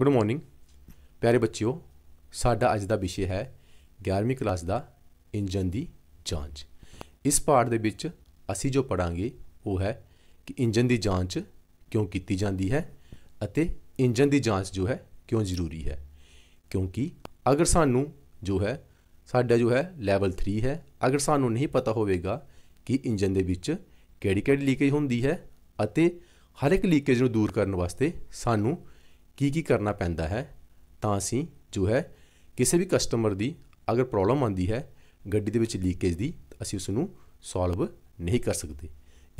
good morning ਪਿਆਰੇ ਬੱਚਿਓ ਸਾਡਾ ਅੱਜ ਦਾ ਵਿਸ਼ੇ ਹੈ 11ਵੀਂ ਕਲਾਸ ਦਾ ਇੰਜਨ ਦੀ ਜਾਂਚ ਇਸ ਪਾਠ ਦੇ ਵਿੱਚ ਅਸੀਂ ਜੋ ਪੜਾਂਗੇ ਉਹ ਹੈ ਕਿ ਇੰਜਨ ਦੀ ਜਾਂਚ ਕਿਉਂ ਕੀਤੀ ਜਾਂਦੀ ਹੈ ਅਤੇ ਇੰਜਨ ਦੀ ਜਾਂਚ ਜੋ ਹੈ ਕਿਉਂ ਜ਼ਰੂਰੀ ਹੈ ਕਿਉਂਕਿ ਅਗਰ ਸਾਨੂੰ ਜੋ ਹੈ ਸਾਡਾ ਜੋ ਹੈ ਲੈਵਲ 3 ਹੈ ਅਗਰ ਸਾਨੂੰ ਨਹੀਂ ਪਤਾ ਹੋਵੇਗਾ ਕਿ ਇੰਜਨ ਦੇ ਵਿੱਚ ਕਿਹੜੀ-ਕਿਹੜੀ ਲੀਕੇਜ ਹੁੰਦੀ ਹੈ ਅਤੇ ਹਰ ਇੱਕ ਲੀਕੇਜ ਨੂੰ ਦੂਰ ਕਰਨ ਵਾਸਤੇ ਸਾਨੂੰ ਕੀ ਕੀ ਕਰਨਾ ਪੈਂਦਾ ਹੈ ਤਾਂ ਅਸੀਂ ਜੋ ਹੈ ਕਿਸੇ ਵੀ ਕਸਟਮਰ ਦੀ ਅਗਰ ਪ੍ਰੋਬਲਮ ਆਂਦੀ ਹੈ ਗੱਡੀ ਦੇ ਵਿੱਚ ਲੀਕੇਜ ਦੀ ਅਸੀਂ ਉਸ ਨੂੰ ਸੋਲਵ ਨਹੀਂ ਕਰ ਸਕਦੇ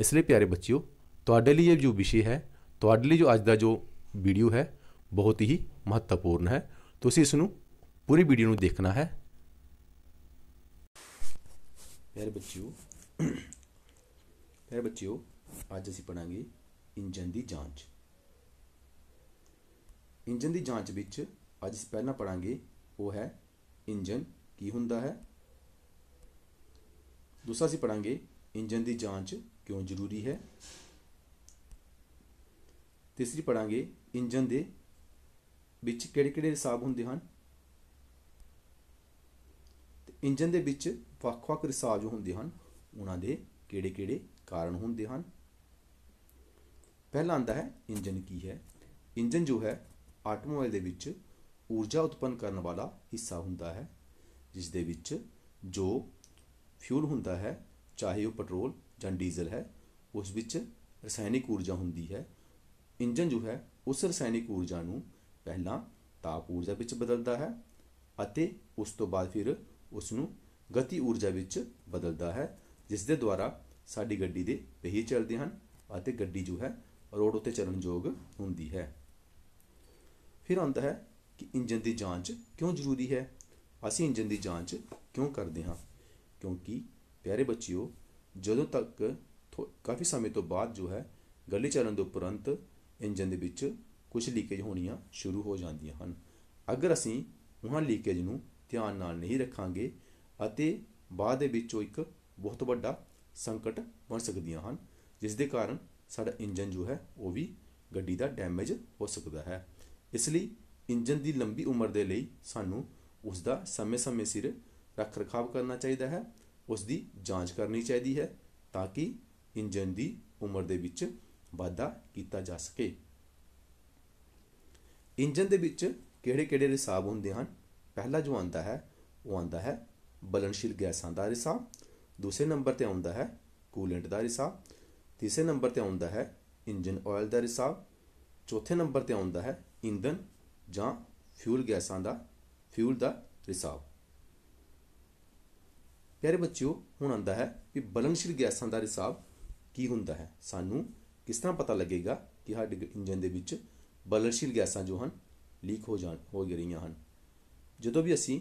ਇਸ ਲਈ ਪਿਆਰੇ ਬੱਚਿਓ ਤੁਹਾਡੇ ਲਈ ਇਹ ਜੋ ਵਿਸ਼ੇ ਹੈ ਤੁਹਾਡੇ ਲਈ ਜੋ ਅੱਜ ਦਾ ਜੋ ਵੀਡੀਓ ਹੈ ਬਹੁਤ ਹੀ ਮਹੱਤਵਪੂਰਨ ਹੈ ਤੁਸੀਂ ਇਸ ਨੂੰ ਪੂਰੀ ਵੀਡੀਓ ਨੂੰ ਦੇਖਣਾ ਹੈ ਪਿਆਰੇ ਬੱਚਿਓ ਪਿਆਰੇ ਬੱਚਿਓ ਅੱਜ ਅਸੀਂ ਪੜਾਂਗੇ ਇੰਜਨ ਦੀ ਜਾਂਚ ਇੰਜਨ ਦੀ ਜਾਂਚ ਵਿੱਚ ਅੱਜ ਸਪੈਨਾ ਪੜਾਂਗੇ ਉਹ ਹੈ ਇੰਜਨ ਕੀ ਹੁੰਦਾ ਹੈ ਦੂਸਰਾ ਅਸੀਂ ਪੜਾਂਗੇ ਇੰਜਨ ਦੀ ਜਾਂਚ ਕਿਉਂ ਜ਼ਰੂਰੀ ਹੈ ਤੀਸਰੀ ਪੜਾਂਗੇ ਇੰਜਨ ਦੇ ਵਿੱਚ ਕਿਹੜੇ-ਕਿਹੜੇ ਰਿਸਾਬ ਹੁੰਦੇ ਹਨ ਤੇ ਇੰਜਨ ਦੇ ਵਿੱਚ ਵੱਖ-ਵੱਖ ਰਿਸਾਬ ਜੋ ਹੁੰਦੇ ਹਨ ਉਹਨਾਂ ਦੇ ਕਿਹੜੇ-ਕਿਹੜੇ ਕਾਰਨ ਹੁੰਦੇ ਹਨ ਪਹਿਲਾ ਆਂਦਾ ਹੈ ਇੰਜਨ ਕੀ ਹੈ ਇੰਜਨ ਜੋ ਹੈ ਆਟੋਮੋਬਾਈਲ ਦੇ ਵਿੱਚ ਊਰਜਾ ਉਤਪੰਨ ਕਰਨ ਵਾਲਾ ਹਿੱਸਾ ਹੁੰਦਾ ਹੈ ਜਿਸ ਦੇ ਵਿੱਚ ਜੋ ਫਿਊਲ ਹੁੰਦਾ ਹੈ ਚਾਹੇ ਉਹ ਪੈਟਰੋਲ ਜਾਂ ਡੀਜ਼ਲ ਹੈ ਉਸ ਵਿੱਚ ਰਸਾਇਣਿਕ ਊਰਜਾ ਹੁੰਦੀ ਹੈ ਇੰਜਨ ਜੋ ਹੈ ਉਸ ਰਸਾਇਣਿਕ ਊਰਜਾ ਨੂੰ ਪਹਿਲਾਂ ਤਾਪ ਊਰਜਾ ਵਿੱਚ ਬਦਲਦਾ ਹੈ ਅਤੇ ਉਸ ਤੋਂ ਬਾਅਦ ਫਿਰ ਉਸ ਨੂੰ ਗਤੀ ਊਰਜਾ ਵਿੱਚ ਬਦਲਦਾ ਹੈ ਜਿਸ ਦੇ ਦੁਆਰਾ ਸਾਡੀ ਗੱਡੀ ਦੇ ਪਹੀਏ ਚੱਲਦੇ ਹਨ ਅਤੇ ਗੱਡੀ ਜੋ ਹੈ ਰੋਡ ਉੱਤੇ ਚੱਲਣ ਯੋਗ ਹੁੰਦੀ ਹੈ ਫਿਰ ਆਉਂਦਾ ਹੈ ਕਿ ਇੰਜਨ ਦੀ ਜਾਂਚ ਕਿਉਂ ਜ਼ਰੂਰੀ ਹੈ ਅਸੀਂ ਇੰਜਨ ਦੀ ਜਾਂਚ ਕਿਉਂ ਕਰਦੇ ਹਾਂ ਕਿਉਂਕਿ ਪਿਆਰੇ ਬੱਚਿਓ ਜਦੋਂ ਤੱਕ ਕਾਫੀ ਸਮੇਂ ਤੋਂ ਬਾਅਦ ਜੋ ਹੈ ਗੱਲੇ ਚੱਲਣ ਦੇ ਉਪਰੰਤ ਇੰਜਨ ਦੇ ਵਿੱਚ ਕੁਝ ਲੀਕੇਜ ਹੋਣੀਆਂ ਸ਼ੁਰੂ ਹੋ ਜਾਂਦੀਆਂ ਹਨ ਅਗਰ ਅਸੀਂ ਉਹਨਾਂ ਲੀਕੇਜ ਨੂੰ ਧਿਆਨ ਨਾਲ ਨਹੀਂ ਰੱਖਾਂਗੇ ਅਤੇ ਬਾਅਦ ਦੇ ਵਿੱਚ ਉਹ ਇੱਕ ਬਹੁਤ ਵੱਡਾ ਸੰਕਟ ਬਣ ਸਕਦੀਆਂ ਹਨ ਜਿਸ ਦੇ ਕਾਰਨ ਸਾਡਾ ਇੰਜਨ ਜੋ ਹੈ ਉਹ ਵੀ ਗੱਡੀ ਦਾ ਡੈਮੇਜ ਹੋ ਸਕਦਾ ਹੈ ਇਸ ਲਈ ਇੰਜਨ ਦੀ ਲੰਬੀ ਉਮਰ ਦੇ ਲਈ ਸਾਨੂੰ ਉਸ ਦਾ ਸਮੇਂ-ਸਮੇਂ ਸਿਰ ਰੱਖ ਰਖਾਵ ਕਰਨਾ ਚਾਹੀਦਾ ਹੈ ਉਸ ਦੀ ਜਾਂਚ ਕਰਨੀ ਚਾਹੀਦੀ ਹੈ ਤਾਂ ਕਿ ਇੰਜਨ ਦੀ ਉਮਰ ਦੇ ਵਿੱਚ ਵਾਧਾ ਕੀਤਾ ਜਾ ਸਕੇ ਇੰਜਨ ਦੇ ਵਿੱਚ ਕਿਹੜੇ-ਕਿਹੜੇ ਰਿਸਾਬ ਹੁੰਦੇ ਹਨ ਪਹਿਲਾ ਜੋ ਆਉਂਦਾ ਹੈ ਉਹ ਆਉਂਦਾ ਹੈ ਬਲਨਸ਼ੀਲ ਗੈਸਾਂ ਦਾ ਰਿਸਾਬ ਦੂਸਰੇ ਨੰਬਰ ਤੇ ਆਉਂਦਾ ਹੈ ਕੂਲੈਂਟ ਦਾ ਰਿਸਾਬ ਤੀਸਰੇ ਨੰਬਰ ਤੇ ਆਉਂਦਾ ਹੈ ਇੰਜਨ ਆਇਲ ਦਾ ਰਿਸਾਬ ਚੌਥੇ ਨੰਬਰ ਤੇ ਆਉਂਦਾ ਹੈ ਇੰਧਨ ਜਾਂ ਫਿਊਲ ਗੈਸਾਂ ਦਾ ਫਿਊਲ ਦਾ ਰਿਸਾਵ ਪਿਆਰੇ ਬੱਚਿਓ ਹੁਣ ਆਂਦਾ ਹੈ ਕਿ ਬਲਨਸ਼ੀਲ ਗੈਸਾਂ ਦਾ ਰਿਸਾਵ ਕੀ ਹੁੰਦਾ ਹੈ ਸਾਨੂੰ ਕਿਸ ਤਰ੍ਹਾਂ ਪਤਾ ਲੱਗੇਗਾ ਕਿ ਸਾਡੇ ਇੰਜਨ ਦੇ ਵਿੱਚ ਬਲਨਸ਼ੀਲ ਗੈਸਾਂ ਜੋ ਹਨ ਲੀਕ ਹੋ ਜਾਣ ਹੋ ਰਹੀਆਂ ਹਨ ਜਦੋਂ ਵੀ ਅਸੀਂ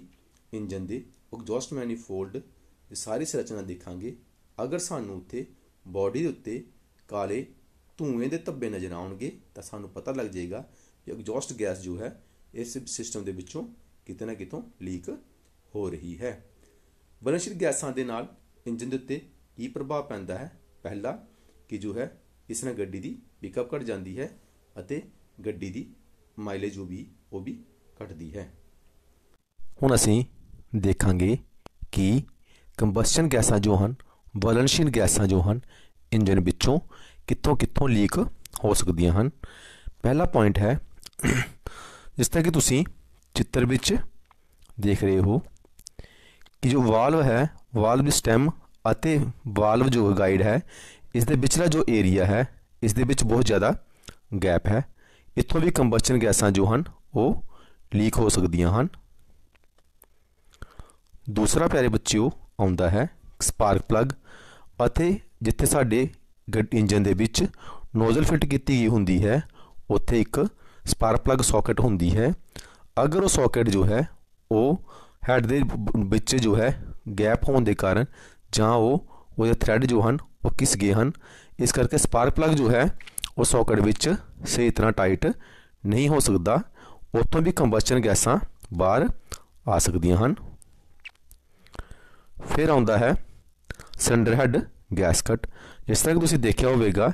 ਇੰਜਨ ਦੇ ਐਗਜ਼ੌਸਟ ਮੈਨੀਫੋਲਡ ਦੀ ਸਾਰੀ ਸਰਚਨਾ ਦੇਖਾਂਗੇ ਅਗਰ ਸਾਨੂੰ ਉੱਥੇ ਬਾਡੀ ਦੇ ਉੱਤੇ ਕਾਲੇ ਧੂਏ ਦੇ ਧੱਬੇ ਨਜ਼ਰ ਆਉਣਗੇ ਤਾਂ ਸਾਨੂੰ ਪਤਾ ਲੱਗ ਜਾਏਗਾ ਐਗਜ਼ੌਸਟ ਗੈਸ ਜੋ ਹੈ ਇਸ ਸਿਸਟਮ ਦੇ ਵਿੱਚੋਂ ਕਿਤੇ ਨਾ ਕਿਤੋਂ ਲੀਕ ਹੋ ਰਹੀ ਹੈ ਬਨਸ਼ੀਲ ਗੈਸਾਂ ਦੇ ਨਾਲ ਇੰਜਨ ਦੇ ਉੱਤੇ ਕੀ ਪ੍ਰਭਾਵ ਪੈਂਦਾ ਹੈ ਪਹਿਲਾ ਕਿ ਜੋ ਹੈ ਇਸ ਨਾਲ ਗੱਡੀ ਦੀ ਪਿਕਅਪ ਘਟ ਜਾਂਦੀ ਹੈ ਅਤੇ ਗੱਡੀ ਦੀ ਮਾਈਲੇਜ ਉਹ ਵੀ ਉਹ ਵੀ ਘਟਦੀ ਹੈ ਹੁਣ ਅਸੀਂ ਦੇਖਾਂਗੇ ਕਿ ਕੰਬਸ਼ਨ ਗੈਸਾਂ ਜੋ ਹਨ ਬਲਨਸ਼ਿਨ ਗੈਸਾਂ ਜੋ ਹਨ ਇੰਜਨ ਵਿੱਚੋਂ ਕਿੱਥੋਂ ਕਿੱਥੋਂ ਲੀਕ ਹੋ ਸਕਦੀਆਂ ਹਨ ਪਹਿਲਾ ਪੁਆਇੰਟ ਹੈ ਜਿਸ ਤਰ੍ਹਾਂ ਕਿ ਤੁਸੀਂ ਚਿੱਤਰ ਵਿੱਚ ਦੇਖ ਰਹੇ ਹੋ ਕਿ ਜੋ ਵਾਲਵ ਹੈ ਵਾਲਵ ਦੀ ਸਟੈਮ ਅਤੇ ਵਾਲਵ ਜੋ ਗਾਈਡ ਹੈ ਇਸ ਦੇ ਵਿਚਲਾ ਜੋ ਏਰੀਆ ਹੈ ਇਸ ਦੇ ਵਿੱਚ ਬਹੁਤ ਜ਼ਿਆਦਾ ਗੈਪ ਹੈ ਇੱਥੋਂ ਵੀ ਕੰਬਸ਼ਨ ਗੈਸਾਂ ਜੋ ਹਨ ਉਹ ਲੀਕ ਹੋ ਸਕਦੀਆਂ ਹਨ ਦੂਸਰਾ ਪਿਆਰੇ ਬੱਚਿਓ ਆਉਂਦਾ ਹੈ ਸਪਾਰਕ ਪਲੱਗ ਅਤੇ ਜਿੱਥੇ ਸਾਡੇ ਗੱਡੀ ਇੰਜਨ ਦੇ ਵਿੱਚ ਨੋਜ਼ਲ ਫਿੱਟ ਕੀਤੀ ਗਈ ਹੁੰਦੀ ਹੈ ਉੱਥੇ ਇੱਕ स्पार्क प्लग सॉकेट होंगी है अगर वह सॉकेट जो है वह हैड के बिच जो है गैप होने के कारण जो वो थ्रैड जो हैं वह किस गए हैं इस करके स्पार्क प्लग जो है वह सॉकेट में सही तरह टाइट नहीं हो सकता उतों भी कंबस्चन गैसा बहर आ सकता हैं फिर आता है सिलेंडर हैड गैसकट जिस तरह देखा होगा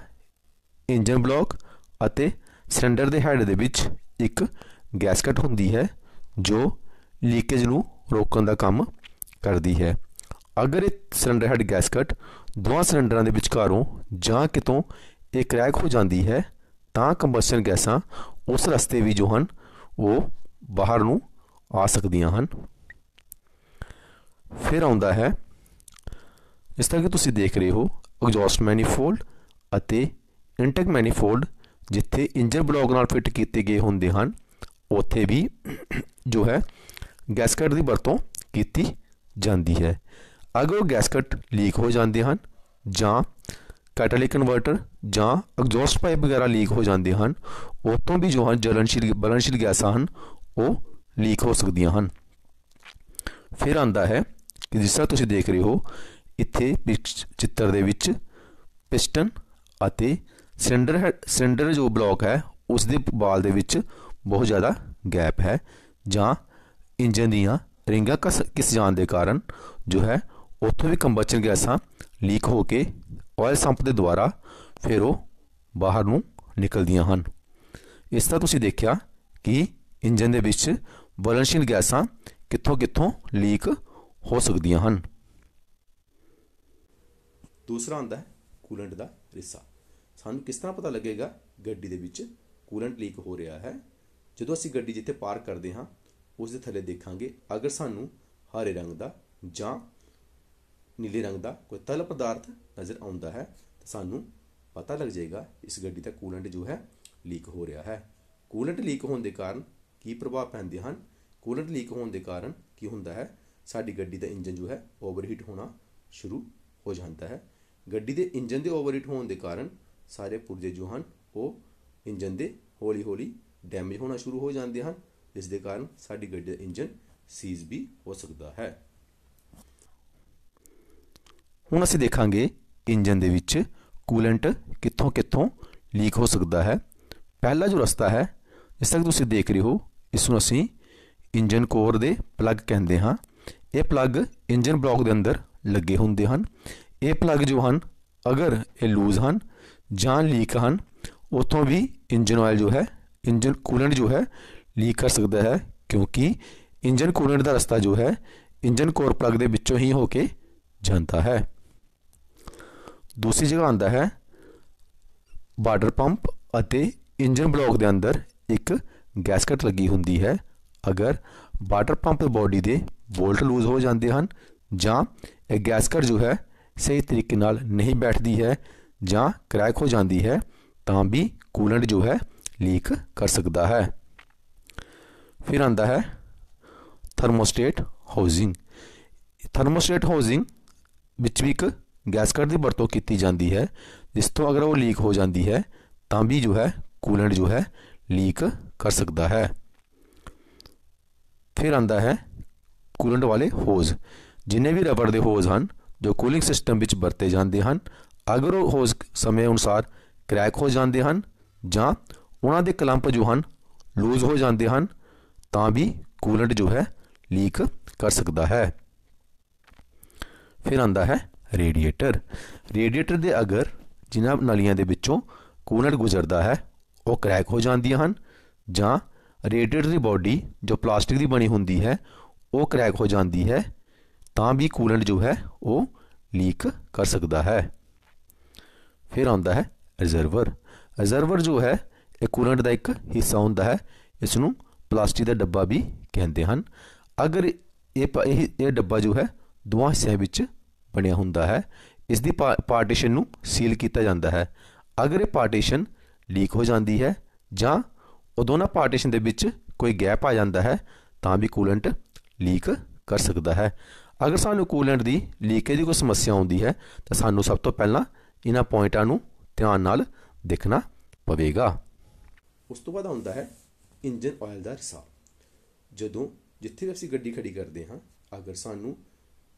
इंजन ब्लॉक ਸਿਲੰਡਰ ਦੇ ਹੈਡ ਦੇ ਵਿੱਚ ਇੱਕ ਗੈਸਕਟ ਹੁੰਦੀ ਹੈ ਜੋ ਲੀਕੇਜ ਨੂੰ ਰੋਕਣ ਦਾ ਕੰਮ ਕਰਦੀ ਹੈ ਅਗਰ ਇਹ ਸਿਲੰਡਰ ਹੈਡ ਗੈਸਕਟ ਦੋਹਾਂ ਸਿਲੰਡਰਾਂ ਦੇ ਵਿਚਕਾਰੋਂ ਜਾਂ ਕਿਤੋਂ ਇਹ ਕ੍ਰੈਕ ਹੋ ਜਾਂਦੀ ਹੈ ਤਾਂ ਕੰਬਸ਼ਨ ਗੈਸਾਂ ਉਸ ਰਸਤੇ ਵੀ ਜੋ ਹਨ ਉਹ ਬਾਹਰ ਨੂੰ ਆ ਸਕਦੀਆਂ ਹਨ ਫਿਰ ਆਉਂਦਾ ਹੈ ਇਸ ਤਰ੍ਹਾਂ ਕਿ ਤੁਸੀਂ ਦੇਖ ਰਹੇ ਹੋ ਐਗਜ਼ੌਸਟ ਮੈਨੀਫੋਲਡ ਅਤੇ ਇੰਟੈਕ ਮੈਨੀਫੋਲਡ ਜਿੱਥੇ ਇੰਜਨ ਬਲੌਕ ਨਾਲ ਫਿੱਟ ਕੀਤੇ ਗਏ ਹੁੰਦੇ ਹਨ ਉੱਥੇ ਵੀ ਜੋ ਹੈ ਗੈਸਕਟ ਦੀ ਵਰਤੋਂ ਕੀਤੀ ਜਾਂਦੀ ਹੈ ਅਗਰ ਉਹ ਗੈਸਕਟ ਲੀਕ ਹੋ ਜਾਂਦੇ ਹਨ ਜਾਂ ਕੈਟਾਲਿਕ ਕਨਵਰਟਰ ਜਾਂ ਐਗਜ਼ੌਸਟ ਪਾਈਪ ਵਗੈਰਾ ਲੀਕ ਹੋ ਜਾਂਦੇ ਹਨ ਉਤੋਂ ਵੀ ਜੋ ਹਨ ਜਲਨਸ਼ੀਲ ਬਲਨਸ਼ੀਲ ਗੈਸਾਂ ਹਨ ਉਹ ਲੀਕ ਹੋ ਸਕਦੀਆਂ ਹਨ ਫਿਰ ਆਂਦਾ ਹੈ ਕਿ ਜਿਸ ਤਰ੍ਹਾਂ ਤੁਸੀਂ ਦੇਖ ਰਹੇ ਹੋ ਇੱਥੇ ਚਿੱਤਰ ਦੇ ਵਿੱਚ ਪਿਸਟਨ ਅਤੇ ਸਿਲੰਡਰ ਸਿਲੰਡਰ ਜੋ ਬਲੌਕ ਹੈ ਉਸ ਦੇ ਬਾਲ ਦੇ ਵਿੱਚ ਬਹੁਤ ਜ਼ਿਆਦਾ ਗੈਪ ਹੈ ਜਾਂ ਇੰਜਨ ਦੀਆਂ ਰਿੰਗਾਂ ਕਸ ਕਿਸ ਜਾਣ ਦੇ ਕਾਰਨ ਜੋ ਹੈ ਉੱਥੋਂ ਵੀ ਕੰਬਸ਼ਨ ਗੈਸਾਂ ਲੀਕ ਹੋ ਕੇ ਆਇਲ ਸੰਪ ਦੇ ਦੁਆਰਾ ਫਿਰ ਉਹ ਬਾਹਰ ਨੂੰ ਨਿਕਲਦੀਆਂ ਹਨ ਇਸ ਤਰ੍ਹਾਂ ਤੁਸੀਂ ਦੇਖਿਆ ਕਿ ਇੰਜਨ ਦੇ ਵਿੱਚ ਬਲਨਸ਼ੀਲ ਗੈਸਾਂ ਕਿੱਥੋਂ ਕਿੱਥੋਂ ਲੀਕ ਹੋ ਸਕਦੀਆਂ ਹਨ ਦੂਸਰਾ ਹੁੰਦਾ ਹੈ ਕੂਲੈਂਟ ਦਾ ਰਿਸਾ ਸਾਨੂੰ ਕਿਸ ਤਰ੍ਹਾਂ ਪਤਾ ਲੱਗੇਗਾ ਗੱਡੀ ਦੇ ਵਿੱਚ ਕੂਲੈਂਟ ਲੀਕ ਹੋ ਰਿਹਾ ਹੈ ਜਦੋਂ ਅਸੀਂ ਗੱਡੀ ਜਿੱਥੇ ਪਾਰਕ ਕਰਦੇ ਹਾਂ ਉਸ ਦੇ ਥੱਲੇ ਦੇਖਾਂਗੇ ਅਗਰ ਸਾਨੂੰ ਹਰੇ ਰੰਗ ਦਾ ਜਾਂ ਨੀਲੇ ਰੰਗ ਦਾ ਕੋਈ ਤਰਲ ਪਦਾਰਥ ਨਜ਼ਰ ਆਉਂਦਾ ਹੈ ਤਾਂ ਸਾਨੂੰ ਪਤਾ ਲੱਗ ਜਾਏਗਾ ਇਸ ਗੱਡੀ ਦਾ ਕੂਲੈਂਟ ਜੋ ਹੈ ਲੀਕ ਹੋ ਰਿਹਾ ਹੈ ਕੂਲੈਂਟ ਲੀਕ ਹੋਣ ਦੇ ਕਾਰਨ ਕੀ ਪ੍ਰਭਾਵ ਪੈਂਦੇ ਹਨ ਕੂਲੈਂਟ ਲੀਕ ਹੋਣ ਦੇ ਕਾਰਨ ਕੀ ਹੁੰਦਾ ਹੈ ਸਾਡੀ ਗੱਡੀ ਦਾ ਇੰਜਨ ਜੋ ਹੈ ਓਵਰਹੀਟ ਹੋਣਾ ਸ਼ੁਰੂ ਹੋ ਜਾਂਦਾ ਹੈ ਗੱਡੀ ਦੇ ਇੰਜਨ ਦੇ ਓਵਰਹੀਟ ਹੋਣ ਦੇ ਕਾਰਨ ਸਾਰੇ ਪੁਰਜੇ ਜੋ ਹਨ ਉਹ ਇੰਜਨ ਦੇ ਹੌਲੀ ਹੌਲੀ ਡੈਮੇਜ ਹੋਣਾ ਸ਼ੁਰੂ ਹੋ ਜਾਂਦੇ ਹਨ ਜਿਸ ਦੇ ਕਾਰਨ ਸਾਡੀ ਗੱਡੀ ਦਾ ਇੰਜਨ ਸੀਜ਼ ਵੀ ਹੋ ਸਕਦਾ ਹੈ ਹੁਣ ਅਸੀਂ ਦੇਖਾਂਗੇ ਇੰਜਨ ਦੇ ਵਿੱਚ ਕੂਲੈਂਟ ਕਿੱਥੋਂ ਕਿੱਥੋਂ ਲੀਕ ਹੋ ਸਕਦਾ ਹੈ ਪਹਿਲਾ ਜੋ ਰਸਤਾ ਹੈ ਜਿਸ ਤੱਕ ਤੁਸੀਂ ਦੇਖ ਰਹੇ ਹੋ ਇਸ ਨੂੰ ਅਸੀਂ ਇੰਜਨ ਕੋਰ ਦੇ ਪਲੱਗ ਕਹਿੰਦੇ ਹਾਂ ਇਹ ਪਲੱਗ ਇੰਜਨ ਬਲੌਕ ਦੇ ਅੰਦਰ ਲੱਗੇ ਹੁੰਦੇ ਹਨ ਇਹ ਪਲੱਗ ਜੋ ਹਨ ਅਗਰ ਇਹ ਲੂਜ਼ ਹਨ ਜਾਂ ਲੀਕ ਹਨ ਉਥੋਂ ਵੀ ਇੰਜਨ ਆਇਲ ਜੋ ਹੈ ਇੰਜਨ ਕੂਲੈਂਟ ਜੋ ਹੈ ਲੀਕ ਕਰ ਸਕਦਾ ਹੈ ਕਿਉਂਕਿ ਇੰਜਨ ਕੂਲੈਂਟ ਦਾ ਰਸਤਾ ਜੋ ਹੈ ਇੰਜਨ ਕੋਰ ਪਲੱਗ ਦੇ ਵਿੱਚੋਂ ਹੀ ਹੋ ਕੇ ਜਾਂਦਾ ਹੈ ਦੂਸਰੀ ਜਗ੍ਹਾ ਆਂਦਾ ਹੈ ਵਾਟਰ ਪੰਪ ਅਤੇ ਇੰਜਨ ਬਲੌਕ ਦੇ ਅੰਦਰ ਇੱਕ ਗੈਸਕਟ ਲੱਗੀ ਹੁੰਦੀ ਹੈ ਅਗਰ ਵਾਟਰ ਪੰਪ ਦੀ ਬੋਡੀ ਦੇ ਵੋਲਟ ਲੂਜ਼ ਹੋ ਜਾਂਦੇ ਹਨ ਜਾਂ ਇਹ ਗੈਸਕਟ ਜੋ ਹੈ ਸਹੀ ਤਰੀਕੇ ਨਾਲ ਨਹੀਂ ਬੈਠਦੀ ਹੈ ਜਾਂ ਕਰੈਕ ਹੋ ਜਾਂਦੀ ਹੈ ਤਾਂ ਵੀ ਕੂਲੈਂਟ ਜੋ ਹੈ ਲੀਕ ਕਰ ਸਕਦਾ ਹੈ ਫਿਰ ਆਂਦਾ ਹੈ ਥਰਮੋਸਟੇਟ ਹਾਊਸਿੰਗ ਥਰਮੋਸਟੇਟ ਹਾਊਸਿੰਗ ਵਿੱਚ ਵੀ ਇੱਕ ਗੈਸਕਟ ਦੀ ਵਰਤੋਂ ਕੀਤੀ ਜਾਂਦੀ ਹੈ ਜਿਸ ਤੋਂ ਅਗਰ ਉਹ ਲੀਕ ਹੋ ਜਾਂਦੀ ਹੈ ਤਾਂ ਵੀ ਜੋ ਹੈ ਕੂਲੈਂਟ ਜੋ ਹੈ ਲੀਕ ਕਰ ਸਕਦਾ ਹੈ ਫਿਰ ਆਂਦਾ ਹੈ ਕੂਲੈਂਟ ਵਾਲੇ ਹੋਜ਼ ਜਿੰਨੇ ਵੀ ਰਬੜ ਦੇ ਹੋਜ਼ ਹਨ ਜੋ ਕੂਲਿੰਗ ਸਿਸਟਮ ਵਿੱਚ ਵਰਤੇ ਜਾਂਦੇ ਹਨ ਅਗਰ ਉਹ ਸਮੇਂ ਅਨੁਸਾਰ ਕ੍ਰੈਕ ਹੋ ਜਾਂਦੇ ਹਨ ਜਾਂ ਉਹਨਾਂ ਦੇ ਕਲੰਪ ਜੋ ਹਨ ਲੂਜ਼ ਹੋ ਜਾਂਦੇ ਹਨ ਤਾਂ ਵੀ ਕੂਲੈਂਟ ਜੋ ਹੈ ਲੀਕ ਕਰ ਸਕਦਾ ਹੈ ਫਿਰ ਆਂਦਾ ਹੈ ਰੇਡੀਏਟਰ ਰੇਡੀਏਟਰ ਦੇ ਅਗਰ ਜਿਨ੍ਹਾਂ ਨਲੀਆਂ ਦੇ ਵਿੱਚੋਂ ਕੂਲੈਂਟ ਗੁਜ਼ਰਦਾ ਹੈ ਉਹ ਕ੍ਰੈਕ ਹੋ ਜਾਂਦੀਆਂ ਹਨ ਜਾਂ ਰੇਡੀਏਟਰ ਦੀ ਬਾਡੀ ਜੋ ਪਲਾਸਟਿਕ ਦੀ ਬਣੀ ਹੁੰਦੀ ਹੈ ਉਹ ਕ੍ਰੈਕ ਹੋ ਜਾਂਦੀ ਹੈ ਤਾਂ ਵੀ ਕੂਲੈਂਟ ਜੋ ਹੈ ਉਹ ਲੀਕ ਕਰ ਸਕਦਾ ਹੈ ਫਿਰ ਆਉਂਦਾ ਹੈ ਰਿਜ਼ਰਵਰ ਰਿਜ਼ਰਵਰ ਜੋ ਹੈ ਇਹ ਕੂਲੈਂਟ ਦਾ ਇੱਕ ਹਿੱਸਾ ਹੁੰਦਾ ਹੈ ਇਸ ਨੂੰ ਪਲਾਸਟਿਕ ਦਾ ਡੱਬਾ ਵੀ ਕਹਿੰਦੇ ਹਨ ਅਗਰ ਇਹ ਇਹ ਡੱਬਾ ਜੋ ਹੈ ਦੋਹਾਂ ਹਿੱਸਿਆਂ ਵਿੱਚ ਬਣਿਆ ਹੁੰਦਾ ਹੈ ਇਸ ਦੀ ਪਾਰਟੀਸ਼ਨ ਨੂੰ ਸੀਲ ਕੀਤਾ ਜਾਂਦਾ ਹੈ ਅਗਰ ਇਹ ਪਾਰਟੀਸ਼ਨ ਲੀਕ ਹੋ ਜਾਂਦੀ ਹੈ ਜਾਂ ਉਹ ਦੋਨਾਂ ਪਾਰਟੀਸ਼ਨ ਦੇ ਵਿੱਚ ਕੋਈ ਗੈਪ ਆ ਜਾਂਦਾ ਹੈ ਤਾਂ ਵੀ ਕੂਲੈਂਟ ਲੀਕ ਕਰ ਸਕਦਾ ਹੈ ਅਗਰ ਸਾਨੂੰ ਕੂਲੈਂਟ ਦੀ ਲੀਕੇਜ ਦੀ ਕੋਈ ਸਮੱਸਿਆ ਆਉਂਦੀ ਹੈ ਤਾਂ ਸਾਨੂੰ ਸਭ ਤੋਂ ਪਹਿਲਾਂ ਇਹਨਾਂ ਪੁਆਇੰਟਾਂ ਨੂੰ ਧਿਆਨ ਨਾਲ ਦੇਖਣਾ ਪਵੇਗਾ ਉਸ ਤੋਂ ਬਾਅਦ ਆਉਂਦਾ ਹੈ ਇੰਜਨ ਆਇਲ ਦਾ ਰਿਸਾਅ ਜਦੋਂ ਜਿੱਥੇ ਅਸੀਂ ਗੱਡੀ ਖੜੀ ਕਰਦੇ ਹਾਂ ਅਗਰ ਸਾਨੂੰ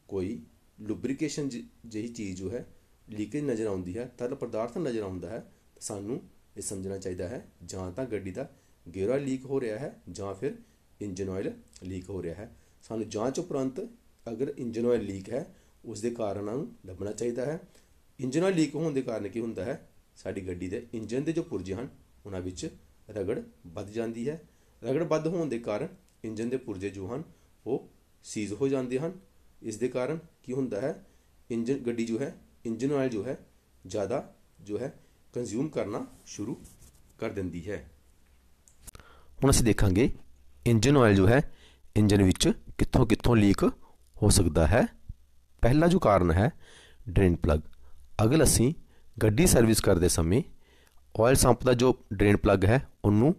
ਕੋਈ ਲੁਬਰੀਕੇਸ਼ਨ ਜਿਹੀ ਚੀਜ਼ ਜੋ ਹੈ ਲੀਕੇਜ ਨਜ਼ਰ ਆਉਂਦੀ ਹੈ ਤਰਲ ਪਦਾਰਥ ਨਜ਼ਰ ਆਉਂਦਾ ਹੈ ਸਾਨੂੰ ਇਹ ਸਮਝਣਾ ਚਾਹੀਦਾ ਹੈ ਜਾਂ ਤਾਂ ਗੱਡੀ ਦਾ ਗੇਅਰ ਆਇਲ ਲੀਕ ਹੋ ਰਿਹਾ ਹੈ ਜਾਂ ਫਿਰ ਇੰਜਨ ਆਇਲ ਲੀਕ ਹੋ ਰਿਹਾ ਹੈ ਸਾਨੂੰ ਜਾਂਚ ਉਪਰੰਤ ਅਗਰ ਇੰਜਨ ਆਇਲ ਲੀਕ ਹੈ ਉਸ ਦੇ ਕਾਰਨਾਂ ਨੂੰ ਲੱਭਣਾ ਚਾਹੀਦਾ ਹੈ ਇੰਜਨ ਆਇਲ ਲੀਕ ਹੋਣ ਦੇ ਕਾਰਨ ਕੀ ਹੁੰਦਾ ਹੈ ਸਾਡੀ ਗੱਡੀ ਦੇ ਇੰਜਨ ਦੇ ਜੋ ਪੁਰਜੇ ਹਨ ਉਹਨਾਂ ਵਿੱਚ ਰਗੜ ਵੱਧ ਜਾਂਦੀ ਹੈ ਰਗੜ ਵੱਧ ਹੋਣ ਦੇ ਕਾਰਨ ਇੰਜਨ ਦੇ ਪੁਰਜੇ ਜੋ ਹਨ ਉਹ ਸੀਜ਼ ਹੋ ਜਾਂਦੇ ਹਨ ਇਸ ਦੇ ਕਾਰਨ ਕੀ ਹੁੰਦਾ ਹੈ ਇੰਜਨ ਗੱਡੀ ਜੋ ਹੈ ਇੰਜਨ ਆਇਲ ਜੋ ਹੈ ਜ਼ਿਆਦਾ ਜੋ ਹੈ ਕੰਜ਼ਿਊਮ ਕਰਨਾ ਸ਼ੁਰੂ ਕਰ ਦਿੰਦੀ ਹੈ ਹੁਣ ਅਸੀਂ ਦੇਖਾਂਗੇ ਇੰਜਨ ਆਇਲ ਜੋ ਹੈ ਇੰਜਨ ਵਿੱਚ ਕਿੱਥੋਂ ਕਿੱਥੋਂ ਲੀਕ ਹੋ ਸਕਦਾ ਹੈ ਪਹਿਲਾ ਜੋ ਕਾਰਨ ਹੈ ਡਰੇਨ ਪਲੱਗ ਅਗਲ ਅਸੀਂ ਗੱਡੀ ਸਰਵਿਸ ਕਰਦੇ ਸਮੇਂ ਆਇਲ ਸੰਪ ਦਾ ਜੋ ਡਰੇਨ ਪਲੱਗ ਹੈ ਉਹਨੂੰ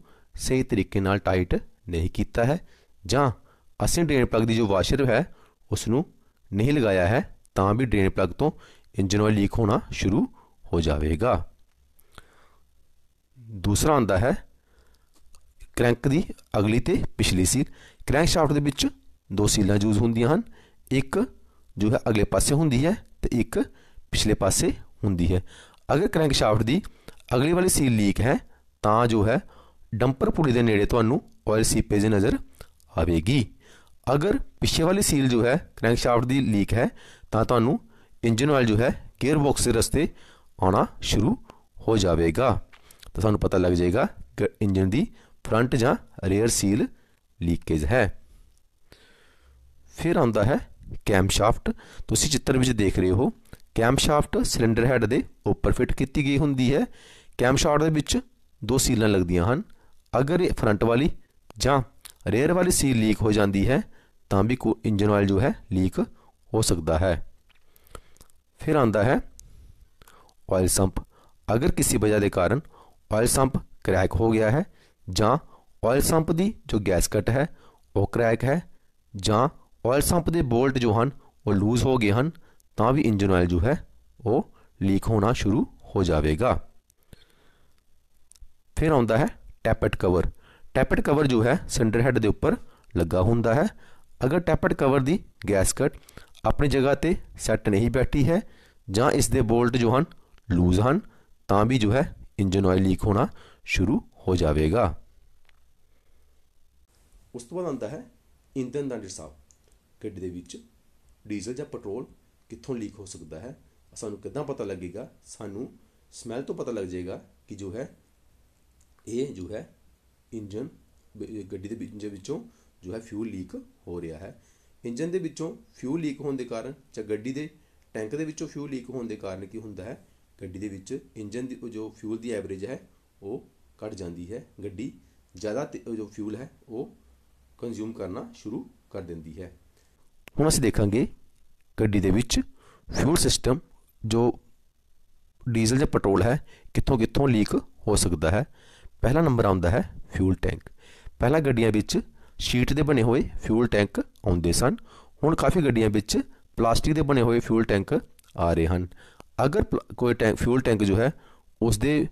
ਸਹੀ ਤਰੀਕੇ ਨਾਲ ਟਾਈਟ ਨਹੀਂ ਕੀਤਾ ਹੈ ਜਾਂ ਅਸੀਂ ਡਰੇਨ ਪਲੱਗ ਦੀ ਜੋ ਵਾਸ਼ਰ ਹੈ ਉਸ ਨੂੰ ਨਹੀਂ ਲਗਾਇਆ ਹੈ ਤਾਂ ਵੀ ਡਰੇਨ ਪਲੱਗ ਤੋਂ ਇੰਜਨ ਆਇਲ ਲੀਕ ਹੋਣਾ ਸ਼ੁਰੂ ਹੋ ਜਾਵੇਗਾ ਦੂਸਰਾ ਆਂਦਾ ਹੈ ਕ੍ਰੈਂਕ ਦੀ ਅਗਲੀ ਤੇ ਪਿਛਲੀ ਸੀਲ ਕ੍ਰੈਂਕ ਸ਼ਾਫਟ ਦੇ ਵਿੱਚ ਦੋ ਸੀਲਾਂ ਯੂਜ਼ ਹੁੰਦੀਆਂ ਹਨ ਇੱਕ ਜੋ ਹੈ ਅਗਲੇ ਪਾਸੇ ਹੁੰਦੀ ਹੈ ਤੇ ਇੱਕ ਪਿਛਲੇ ਪਾਸੇ ਹੁੰਦੀ ਹੈ ਅਗਰ ਕ੍ਰੈਂਕਸ਼ਾਫਟ ਦੀ ਅਗਲੀ ਵਾਲੀ ਸੀਲ ਲੀਕ ਹੈ ਤਾਂ ਜੋ ਹੈ ਡੰਪਰ ਪੁਲੀ ਦੇ ਨੇੜੇ ਤੁਹਾਨੂੰ ਆਇਲ ਸੀਪੇਜ ਨਜ਼ਰ ਆਵੇਗੀ ਅਗਰ ਪਿੱਛੇ ਵਾਲੀ ਸੀਲ ਜੋ ਹੈ ਕ੍ਰੈਂਕਸ਼ਾਫਟ ਦੀ ਲੀਕ ਹੈ ਤਾਂ ਤੁਹਾਨੂੰ ਇੰਜਨ ਆਇਲ ਜੋ ਹੈ ਗੇਅਰ ਬਾਕਸ ਦੇ ਰਸਤੇ ਆਉਣਾ ਸ਼ੁਰੂ ਹੋ ਜਾਵੇਗਾ ਤਾਂ ਸਾਨੂੰ ਪਤਾ ਲੱਗ ਜਾਏਗਾ ਕਿ ਇੰਜਨ ਦੀ ਫਰੰਟ ਜਾਂ ਰੀਅਰ ਸੀਲ ਲੀਕੇਜ ਹੈ ਫਿਰ ਆਉਂਦਾ ਹੈ ਕੈਮਸ਼ਾਫਟ ਤੁਸੀਂ ਚਿੱਤਰ ਵਿੱਚ ਦੇਖ ਰਹੇ ਹੋ ਕੈਮਸ਼ਾਫਟ ਸਿਲੰਡਰ ਹੈਡ ਦੇ ਉੱਪਰ ਫਿੱਟ ਕੀਤੀ ਗਈ ਹੁੰਦੀ ਹੈ ਕੈਮਸ਼ਾਫਟ ਦੇ ਵਿੱਚ ਦੋ ਸੀਲਾਂ ਲੱਗਦੀਆਂ ਹਨ ਅਗਰ ਇਹ ਫਰੰਟ ਵਾਲੀ ਜਾਂ ਰੇਅਰ ਵਾਲੀ ਸੀਲ ਲੀਕ ਹੋ ਜਾਂਦੀ ਹੈ ਤਾਂ ਵੀ ਕੋ ਇੰਜਨ ਆਇਲ ਜੋ ਹੈ ਲੀਕ ਹੋ ਸਕਦਾ ਹੈ ਫਿਰ ਆਂਦਾ ਹੈ ਆਇਲ ਸੰਪ ਅਗਰ ਕਿਸੇ ਵਜ੍ਹਾ ਦੇ ਕਾਰਨ ਆਇਲ ਸੰਪ ਕਰੈਕ ਹੋ ਗਿਆ ਹੈ ਜਾਂ ਆਇਲ ਸੰਪ ਦੀ ਜੋ ਗੈਸਕਟ ਹੈ ਉਹ ਕਰੈਕ ਹੈ ਜਾਂ ਆਇਲ ਸੰਪ ਦੇ ਬੋਲਟ ਜੋ ਹਨ ਉਹ ਲੂਜ਼ ਹੋ ਗਏ ਹਨ ਤਾਂ ਵੀ ਇੰਜਨ ਆਇਲ ਜੋ ਹੈ ਉਹ ਲੀਕ ਹੋਣਾ ਸ਼ੁਰੂ ਹੋ ਜਾਵੇਗਾ ਫਿਰ ਆਉਂਦਾ ਹੈ ਟੈਪਟ ਕਵਰ ਟੈਪਟ ਕਵਰ ਜੋ ਹੈ ਸਿਲੰਡਰ ਹੈਡ ਦੇ ਉੱਪਰ ਲੱਗਾ ਹੁੰਦਾ ਹੈ ਅਗਰ ਟੈਪਟ ਕਵਰ ਦੀ ਗੈਸਕਟ ਆਪਣੀ ਜਗ੍ਹਾ ਤੇ ਸੈੱਟ ਨਹੀਂ ਬੈਠੀ ਹੈ ਜਾਂ ਇਸ ਦੇ ਬੋਲਟ ਜੋ ਹਨ ਲੂਜ਼ ਹਨ ਤਾਂ ਵੀ ਜੋ ਹੈ ਇੰਜਨ ਆਇਲ ਲੀਕ ਹੋਣਾ ਸ਼ੁਰੂ ਹੋ ਜਾਵੇਗਾ ਉਸ ਤੋਂ ਬਾਅਦ ਆਉਂਦਾ ਹੈ ਇੰਧਨ ਦਾ ਰਿਸਾਵ ਗੱਡੀ ਦੇ ਵਿੱਚ ਡੀਜ਼ਲ ਜਾਂ ਪੈਟਰੋਲ ਕਿੱਥੋਂ ਲੀਕ ਹੋ ਸਕਦਾ ਹੈ ਸਾਨੂੰ ਕਿਦਾਂ ਪਤਾ ਲੱਗੇਗਾ ਸਾਨੂੰ ਸਮੈਲ ਤੋਂ ਪਤਾ ਲੱਗ ਜਾਏਗਾ ਕਿ ਜੋ ਹੈ ਇਹ ਜੋ ਹੈ ਇੰਜਨ ਗੱਡੀ ਦੇ ਇੰਜਨ ਵਿੱਚੋਂ ਜੋ ਹੈ ਫਿਊਲ ਲੀਕ ਹੋ ਰਿਹਾ ਹੈ ਇੰਜਨ ਦੇ ਵਿੱਚੋਂ ਫਿਊਲ ਲੀਕ ਹੋਣ ਦੇ ਕਾਰਨ ਜਾਂ ਗੱਡੀ ਦੇ ਟੈਂਕ ਦੇ ਵਿੱਚੋਂ ਫਿਊਲ ਲੀਕ ਹੋਣ ਦੇ ਕਾਰਨ ਕੀ ਹੁੰਦਾ ਹੈ ਗੱਡੀ ਦੇ ਵਿੱਚ ਇੰਜਨ ਦੀ ਜੋ ਫਿਊਲ ਦੀ ਐਵਰੇਜ ਹੈ ਉਹ ਘਟ ਜਾਂਦੀ ਹੈ ਗੱਡੀ ਜ਼ਿਆਦਾ ਜੋ ਫਿਊਲ ਹੈ ਉਹ ਕੰਜ਼ੂਮ ਕਰਨਾ ਸ਼ੁਰੂ ਕਰ ਦਿੰਦੀ ਹੈ ਹੁਣ ਅਸੀਂ ਦੇਖਾਂਗੇ ਗੱਡੀ ਦੇ ਵਿੱਚ ਫਿਊਲ ਸਿਸਟਮ ਜੋ ਡੀਜ਼ਲ ਜਾਂ ਪੈਟਰੋਲ ਹੈ ਕਿੱਥੋਂ ਕਿੱਥੋਂ ਲੀਕ ਹੋ ਸਕਦਾ ਹੈ ਪਹਿਲਾ ਨੰਬਰ ਆਉਂਦਾ ਹੈ ਫਿਊਲ ਟੈਂਕ ਪਹਿਲਾਂ ਗੱਡੀਆਂ ਵਿੱਚ ਸ਼ੀਟ ਦੇ ਬਣੇ ਹੋਏ ਫਿਊਲ ਟੈਂਕ ਆਉਂਦੇ ਸਨ ਹੁਣ ਕਾਫੀ ਗੱਡੀਆਂ ਵਿੱਚ ਪਲਾਸਟਿਕ ਦੇ ਬਣੇ ਹੋਏ ਫਿਊਲ ਟੈਂਕ ਆ ਰਹੇ ਹਨ ਅਗਰ ਕੋਈ ਟੈਂਕ ਫਿਊਲ ਟੈਂਕ ਜੋ ਹੈ ਉਸ ਦੇ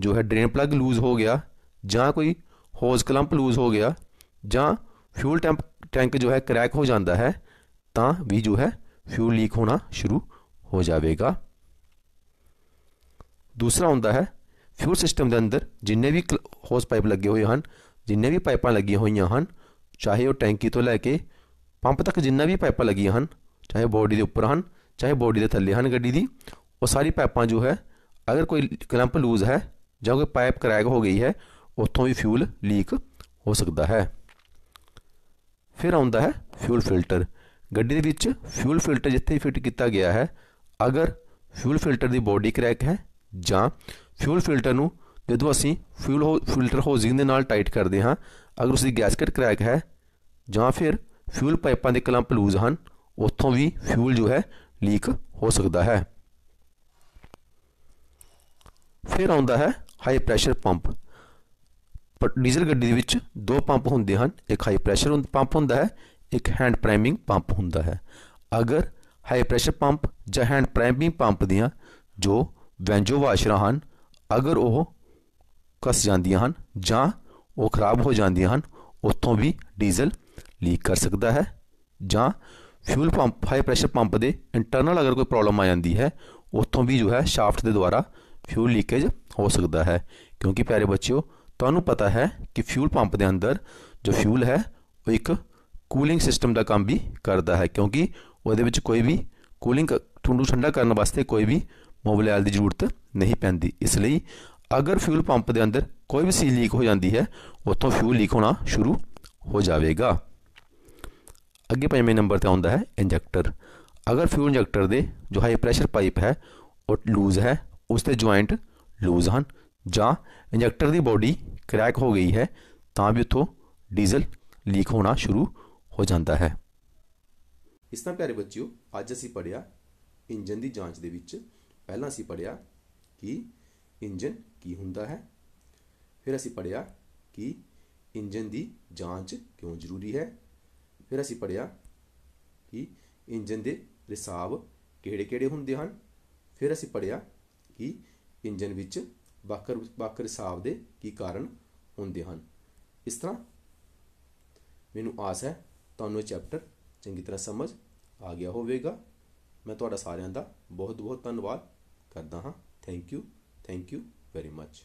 ਜੋ ਹੈ ਡਰੇਨ ਪਲੱਗ ਲੂਜ਼ ਹੋ ਗਿਆ ਜਾਂ ਕੋਈ ਹੋਜ਼ ਕਲੰਪ ਲੂਜ਼ ਹੋ ਗਿਆ ਜਾਂ ਫਿਊਲ ਟੈਂਕ ਟੈਂਕ ਜੋ ਹੈ ਕ੍ਰੈਕ ਹੋ ਜਾਂਦਾ ਹੈ ਤਾਂ ਵੀ ਜੋ ਹੈ फ्यूल लीक होना शुरू हो जाएगा दूसरा होंगे है फ्यूल सिस्टम के अंदर जिन्हें भी होस पाइप लगे हुए हैं जिन्हें भी पाइप लगे हुई हैं चाहे वह टैंकी तो लैके पंप तक जिन्ना भी पाइप लगे हैं चाहे बॉडी के उपर हैं चाहे बॉडी के थले हैं ग्डी की वह सारी पाइप जो है अगर कोई कलंप लूज़ है जो कोई पाइप क्रैक हो गई है उतों भी फ्यूल लीक हो सकता है फिर आता है फ्यूल फिल्टर ਗੱਡੀ ਦੇ ਵਿੱਚ ਫਿਊਲ ਫਿਲਟਰ ਜਿੱਥੇ ਫਿਟ ਕੀਤਾ ਗਿਆ ਹੈ ਅਗਰ ਫਿਊਲ ਫਿਲਟਰ ਦੀ ਬੋਡੀ ਕ੍ਰੈਕ ਹੈ ਜਾਂ ਫਿਊਲ ਫਿਲਟਰ ਨੂੰ ਜਦੋਂ ਅਸੀਂ ਫਿਊਲ ਫਿਲਟਰ ਹੋਜ਼ਿੰਗ ਦੇ ਨਾਲ ਟਾਈਟ ਕਰਦੇ ਹਾਂ ਅਗਰ ਉਸ ਦੀ ਗੈਸਕਟ ਕ੍ਰੈਕ ਹੈ ਜਾਂ ਫਿਰ ਫਿਊਲ ਪਾਈਪਾਂ ਦੇ ਕਲੰਪ ਲੂਜ਼ ਹਨ ਉੱਥੋਂ ਵੀ ਫਿਊਲ ਜੋ ਹੈ ਲੀਕ ਹੋ ਸਕਦਾ ਹੈ ਫਿਰ ਆਉਂਦਾ ਹੈ ਹਾਈ ਪ੍ਰੈਸ਼ਰ ਪੰਪ ਪਰ ਡੀਜ਼ਲ ਗੱਡੀ ਦੇ ਵਿੱਚ ਦੋ ਪੰਪ ਹੁੰਦੇ ਹਨ ਇੱਕ ਹਾਈ ਪ੍ਰੈਸ਼ਰ ਪੰਪ ਹੁੰਦਾ ਹੈ ਇੱਕ ਹੈਂਡ ਪ੍ਰਾਈਮਿੰਗ ਪੰਪ ਹੁੰਦਾ ਹੈ ਅਗਰ ਹਾਈ ਪ੍ਰੈਸ਼ਰ ਪੰਪ ਜਾਂ ਹੈਂਡ ਪ੍ਰਾਈਮਿੰਗ ਪੰਪ ਦੀਆਂ ਜੋ ਵੈਂਜੋ ਵਾਸ਼ਰਾਂ ਹਨ ਅਗਰ ਉਹ ਕਸ ਜਾਂਦੀਆਂ ਹਨ ਜਾਂ ਉਹ ਖਰਾਬ ਹੋ ਜਾਂਦੀਆਂ ਹਨ ਉੱਥੋਂ ਵੀ ਡੀਜ਼ਲ ਲੀਕ ਕਰ ਸਕਦਾ ਹੈ ਜਾਂ fuel pump high pressure pump ਦੇ ਇੰਟਰਨਲ ਅਗਰ ਕੋਈ ਪ੍ਰੋਬਲਮ ਆ ਜਾਂਦੀ ਹੈ ਉੱਥੋਂ ਵੀ ਜੋ ਹੈ ਸ਼ਾਫਟ ਦੇ ਦੁਆਰਾ ਫਿਊਲ ਲੀਕੇਜ ਹੋ ਸਕਦਾ ਹੈ ਕਿਉਂਕਿ ਪਿਆਰੇ ਬੱਚਿਓ ਤੁਹਾਨੂੰ ਪਤਾ ਹੈ ਕਿ ਫਿਊਲ ਪੰਪ ਦੇ ਅੰਦਰ ਜੋ ਫਿਊਲ ਹੈ ਉਹ ਇੱਕ ਕੂਲਿੰਗ ਸਿਸਟਮ ਦਾ ਕੰਮ ਵੀ ਕਰਦਾ ਹੈ ਕਿਉਂਕਿ ਉਹਦੇ ਵਿੱਚ ਕੋਈ ਵੀ ਕੂਲਿੰਗ ਠੰਡੂ ਠੰਡਾ ਕਰਨ ਵਾਸਤੇ ਕੋਈ ਵੀ ਮੋਬਲੇਲ ਦੀ ਜ਼ਰੂਰਤ ਨਹੀਂ ਪੈਂਦੀ ਇਸ ਲਈ ਅਗਰ ਫਿਊਲ ਪੰਪ ਦੇ ਅੰਦਰ ਕੋਈ ਵੀ ਸੀ ਲੀਕ ਹੋ ਜਾਂਦੀ ਹੈ ਉੱਥੋਂ ਫਿਊਲ ਲੀਕ ਹੋਣਾ ਸ਼ੁਰੂ ਹੋ ਜਾਵੇਗਾ ਅੱਗੇ ਪੰਜਵੇਂ ਨੰਬਰ ਤੇ ਆਉਂਦਾ ਹੈ ਇੰਜੈਕਟਰ ਅਗਰ ਫਿਊਲ ਇੰਜੈਕਟਰ ਦੇ ਜੋ ਹਾਈ ਪ੍ਰੈਸ਼ਰ ਪਾਈਪ ਹੈ ਉਹ ਲੂਜ਼ ਹੈ ਉਸ ਤੇ ਜੁਆਇੰਟ ਲੂਜ਼ ਹਨ ਜਾਂ ਇੰਜੈਕਟਰ ਦੀ ਬਾਡੀ ਕ੍ਰੈਕ ਹੋ ਗਈ ਹੈ ਤਾਂ ਵੀ ਉੱਥੋਂ ਡੀਜ਼ਲ ਲੀਕ ਹੋਣਾ ਸ਼ੁਰੂ ਹੋ ਜਾਂਦਾ ਹੈ ਇਸ ਤਰ੍ਹਾਂ ਪਿਆਰੇ ਬੱਚਿਓ ਅੱਜ ਅਸੀਂ ਪੜਿਆ ਇੰਜਨ ਦੀ ਜਾਂਚ ਦੇ ਵਿੱਚ ਪਹਿਲਾਂ ਅਸੀਂ ਪੜਿਆ ਕਿ ਇੰਜਨ ਕੀ ਹੁੰਦਾ ਹੈ ਫਿਰ ਅਸੀਂ ਪੜਿਆ ਕਿ ਇੰਜਨ ਦੀ ਜਾਂਚ ਕਿਉਂ ਜ਼ਰੂਰੀ ਹੈ ਫਿਰ ਅਸੀਂ ਪੜਿਆ ਕਿ ਇੰਜਨ ਦੇ ਰਿਸਾਵ ਕਿਹੜੇ-ਕਿਹੜੇ ਹੁੰਦੇ ਹਨ ਫਿਰ ਅਸੀਂ ਪੜਿਆ ਕਿ ਇੰਜਨ ਵਿੱਚ ਬਾਕਰ ਬਾਕਰ ਰਿਸਾਵ ਦੇ ਕੀ ਕਾਰਨ ਹੁੰਦੇ ਹਨ ਇਸ ਤਰ੍ਹਾਂ ਮੈਨੂੰ ਆਸ ਹੈ ਤੁਹਾਨੂੰ ਇਹ ਚੈਪਟਰ ਚੰਗੀ ਤਰ੍ਹਾਂ ਸਮਝ ਆ ਗਿਆ ਹੋਵੇਗਾ ਮੈਂ ਤੁਹਾਡਾ ਸਾਰਿਆਂ ਦਾ ਬਹੁਤ ਬਹੁਤ ਧੰਨਵਾਦ ਕਰਦਾ ਹਾਂ thank you thank you very much